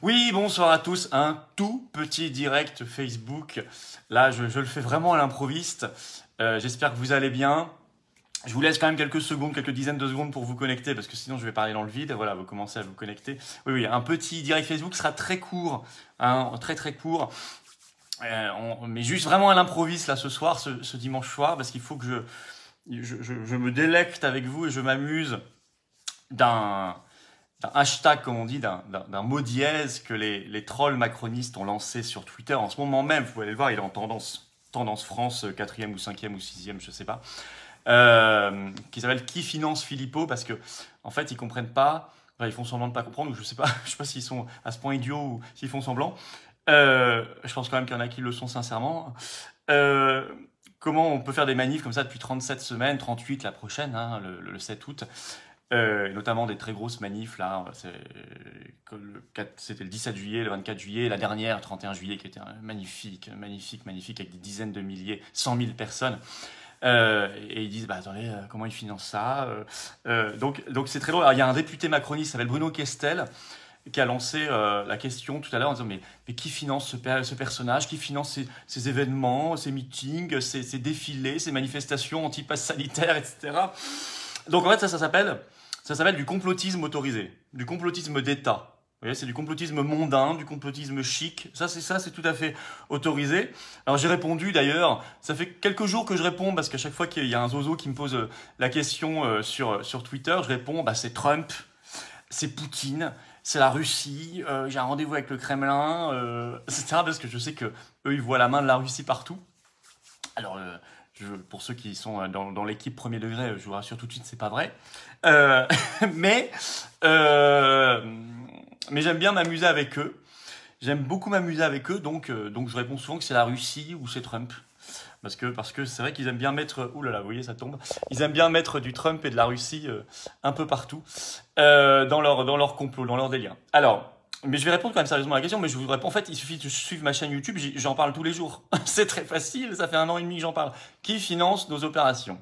Oui, bonsoir à tous. Un tout petit direct Facebook. Là, je, le fais vraiment à l'improviste. Euh, j'espère que vous allez bien. Je vous laisse quand même quelques secondes, quelques dizaines de secondes pour vous connecter parce que sinon je vais parler dans le vide. Voilà, vous commencez à vous connecter. Oui, oui, un petit direct Facebook sera très court, hein, très très court. Euh, mais juste vraiment à l'improviste là ce soir, ce, dimanche soir, parce qu'il faut que je, me délecte avec vous et je m'amuse d'un d'un hashtag, comme on dit, d'un mot dièse que les, trolls macronistes ont lancé sur Twitter en ce moment même. Vous pouvez aller le voir, il est en tendance, tendance France, 4e euh, ou 5e ou 6e, je sais pas. Euh, qui s'appelle Qui finance Philippot Parce que, en fait, ils comprennent pas, ils font semblant de pas comprendre, ou je sais pas, je sais pas s'ils sont à ce point idiots ou s'ils font semblant. Euh, je pense quand même qu'il y en a qui le sont sincèrement. comment on peut faire des manifs comme ça depuis 37 semaines, 38 la prochaine, hein, le 7 août euh, notamment des très grosses manifs, là, euh, c'était le 17 juillet, le 24 juillet, la dernière, le 31 juillet, qui était euh, magnifique, magnifique, magnifique, avec des dizaines de milliers, 100 000 personnes. et ils disent, bah attendez, comment ils financent ça euh, Donc c'est très drôle. il y a un député macroniste, qui s'appelle Bruno Kestel, qui a lancé la question tout à l'heure en disant mais, qui finance ce, personnage Qui finance ces, événements, ces meetings, ces, défilés, ces manifestations anti-pass sanitaire, etc. Donc en fait, ça, ça s'appelle ça s'appelle du complotisme autorisé, du complotisme d'État. Vous voyez, c'est du complotisme mondain, du complotisme chic. Ça, c'est ça, c'est tout à fait autorisé. Alors j'ai répondu d'ailleurs, ça fait quelques jours que je réponds parce qu'à chaque fois qu'il y a un zozo qui me pose euh, la question euh, sur, euh, sur Twitter, je réponds, bah, c'est Trump, c'est Poutine, c'est la Russie, j'ai un rendez-vous avec le Kremlin, etc. Parce que je sais que eux, ils voient la main de la Russie partout. Alors, pour ceux qui sont euh, dans, l'équipe premier degré, je vous rassure tout de suite, c'est pas vrai. Euh, mais euh, mais j'aime bien m'amuser avec eux. J'aime beaucoup m'amuser avec eux, donc donc je réponds souvent que c'est la Russie ou c'est Trump. Parce que parce que c'est vrai qu'ils aiment bien mettre Ouh là là, vous voyez ça tombe ils aiment bien mettre du Trump et de la Russie un peu partout dans leur dans leur complot dans leur délire alors mais je vais répondre quand même sérieusement à la question, mais je vous réponds. En fait, il suffit de suivre ma chaîne YouTube, j'en parle tous les jours. c'est très facile, ça fait un an et demi que j'en parle. Qui finance nos opérations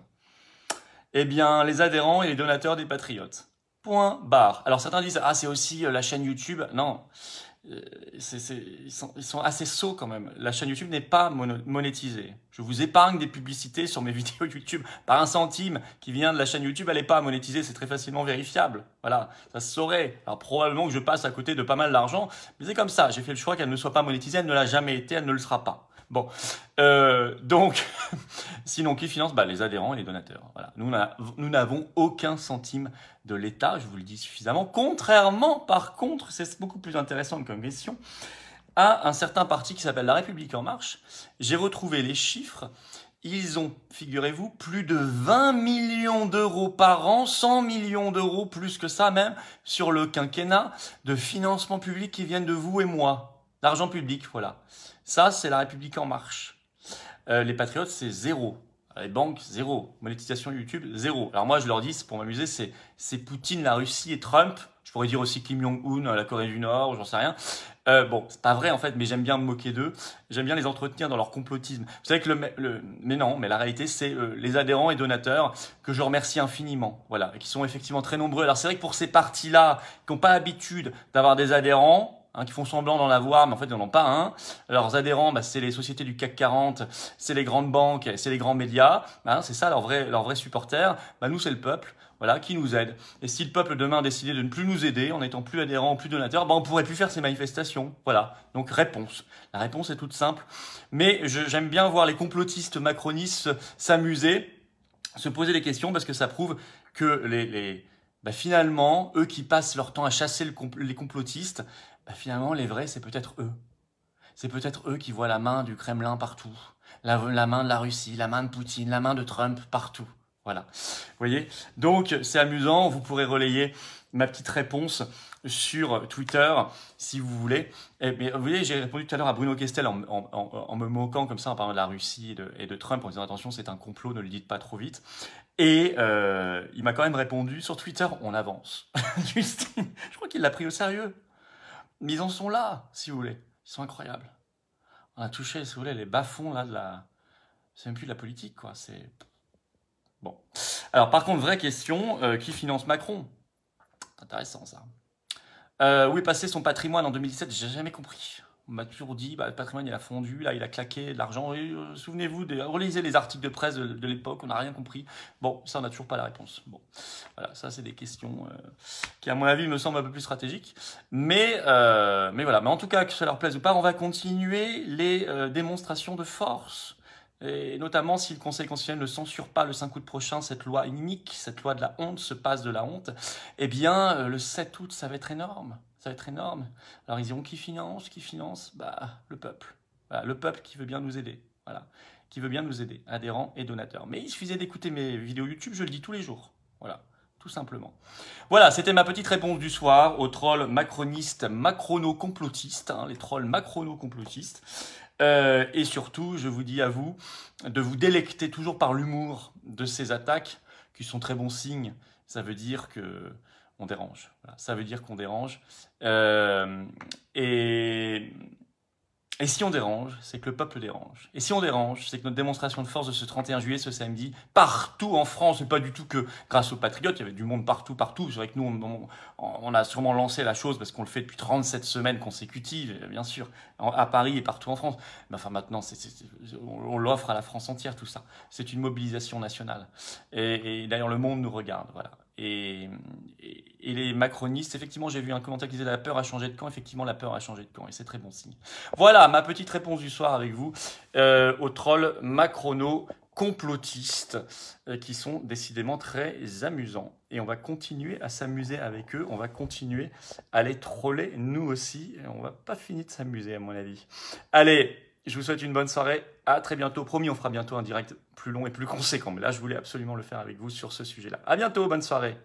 Eh bien, les adhérents et les donateurs des Patriotes. Point barre. Alors certains disent, ah, c'est aussi euh, la chaîne YouTube. Non. Euh, ils, sont, ils, sont, assez sots quand même. La chaîne YouTube n'est pas monétisée. Je vous épargne des publicités sur mes vidéos YouTube. Par un centime qui vient de la chaîne YouTube, elle n'est pas monétisée, c'est très facilement vérifiable. Voilà, ça se saurait. Alors probablement que je passe à côté de pas mal d'argent, mais c'est comme ça. J'ai fait le choix qu'elle ne soit pas monétisée, elle ne l'a jamais été, elle ne le sera pas. Bon, euh, donc, sinon, qui finance bah, Les adhérents et les donateurs. Voilà. Nous n'avons aucun centime de l'État, je vous le dis suffisamment. Contrairement, par contre, c'est beaucoup plus intéressant comme question, à un certain parti qui s'appelle La République En Marche. J'ai retrouvé les chiffres. Ils ont, figurez-vous, plus de 20 millions d'euros par an, 100 millions d'euros, plus que ça même, sur le quinquennat, de financement public qui viennent de vous et moi. L'argent public, voilà. Ça, c'est la République en marche. Euh, les patriotes, c'est zéro. Les banques, zéro. Monétisation YouTube, zéro. Alors moi, je leur dis, pour m'amuser, c'est, Poutine, la Russie et Trump. Je pourrais dire aussi Kim Jong-un, la Corée du Nord, j'en sais rien. Euh, bon, c'est pas vrai en fait, mais j'aime bien me moquer d'eux. J'aime bien les entretenir dans leur complotisme. Vous savez que le, mais non, mais la réalité, c'est euh, les adhérents et donateurs que je remercie infiniment. Voilà, et qui sont effectivement très nombreux. Alors c'est vrai que pour ces partis-là, qui n'ont pas l'habitude d'avoir des adhérents, Hein, qui font semblant d'en avoir, mais en fait, ils n'en ont pas un. Leurs adhérents, bah, c'est les sociétés du CAC 40, c'est les grandes banques, c'est les grands médias. Bah, hein, c'est ça, leurs vrais, leurs vrais supporters. Bah, nous, c'est le peuple voilà, qui nous aide. Et si le peuple demain décidait de ne plus nous aider en n'étant plus adhérent, plus donateur, ben on pourrait plus faire ces manifestations. Voilà. Donc réponse. La réponse est toute simple. Mais j'aime bien voir les complotistes macronistes s'amuser, se poser des questions parce que ça prouve que les, finalement, eux qui passent leur temps à chasser les complotistes, bah, finalement, les vrais, c'est peut-être eux. C'est peut-être eux qui voient la main du Kremlin partout, la, main de la Russie, la main de Poutine, la main de Trump partout. Voilà. Vous voyez Donc, c'est amusant. Vous pourrez relayer ma petite réponse sur Twitter, si vous voulez. Et, eh mais, vous voyez, j'ai répondu tout à l'heure à Bruno Kestel en, me moquant comme ça, en parlant de la Russie et de, Trump, en disant attention, c'est un complot, ne le dites pas trop vite. Et euh, il m'a quand même répondu sur Twitter, on avance. Justine, je crois qu'il l'a pris au sérieux. Mais ils en sont là, si vous voulez. Ils sont incroyables. On a touché, si vous voulez, les bas-fonds là de la. C'est même plus de la politique, quoi. C'est. Bon. Alors, par contre, vraie question euh, qui finance Macron intéressant, ça. Euh, où est passé son patrimoine en 2017 J'ai jamais compris on m'a toujours dit, bah, le patrimoine, il a fondu, là, il a claqué de l'argent. Euh, souvenez-vous, relisez les articles de presse de, l'époque, on n'a rien compris. Bon, ça, on n'a toujours pas la réponse. Bon, voilà, ça, c'est des questions euh, qui, à mon avis, me semblent un peu plus stratégiques. Mais, euh, voilà, mais en tout cas, que ça leur plaise ou pas, on va continuer les démonstrations de force. Et notamment si le Conseil constitutionnel ne censure pas le 5 août prochain cette loi unique, cette loi de la honte se passe de la honte, eh bien, le 7 août, ça va être énorme. Ça être énorme. Alors ils diront qui finance Qui finance Bah le peuple. le peuple qui veut bien nous aider. Voilà. Qui veut bien nous aider, adhérents et donateurs. Mais il suffisait d'écouter mes vidéos YouTube, je le dis tous les jours. Voilà. Tout simplement. Voilà, c'était ma petite réponse du soir aux trolls macronistes, macrono-complotistes, hein, les trolls macrono-complotistes. Euh, et surtout, je vous dis à vous de vous délecter toujours par l'humour de ces attaques, qui sont très bons signes. Ça veut dire que on dérange. ça veut dire qu'on dérange. Euh, et, si on dérange, c'est que le peuple dérange. Et si on dérange, c'est que notre démonstration de force de ce 31 juillet, ce samedi, partout en France, et pas du tout que grâce aux patriotes, il y avait du monde partout, partout. C'est vrai que nous, on, a sûrement lancé la chose parce qu'on le fait depuis 37 semaines consécutives, bien sûr, à Paris et partout en France. Mais enfin, maintenant, on, l'offre à la France entière, tout ça. C'est une mobilisation nationale. et d'ailleurs, le monde nous regarde, voilà. Et, les macronistes, effectivement, j'ai vu un commentaire qui disait la peur a changé de camp. Effectivement, la peur a changé de camp et c'est très bon signe. Voilà ma petite réponse du soir avec vous euh, aux trolls macrono complotistes euh, qui sont décidément très amusants. Et on va continuer à s'amuser avec eux. On va continuer à les troller nous aussi. Et on va pas finir de s'amuser à mon avis. Allez, je vous souhaite une bonne soirée. À très bientôt. Promis, on fera bientôt un direct plus long et plus conséquent. Mais là, je voulais absolument le faire avec vous sur ce sujet-là. À bientôt. Bonne soirée.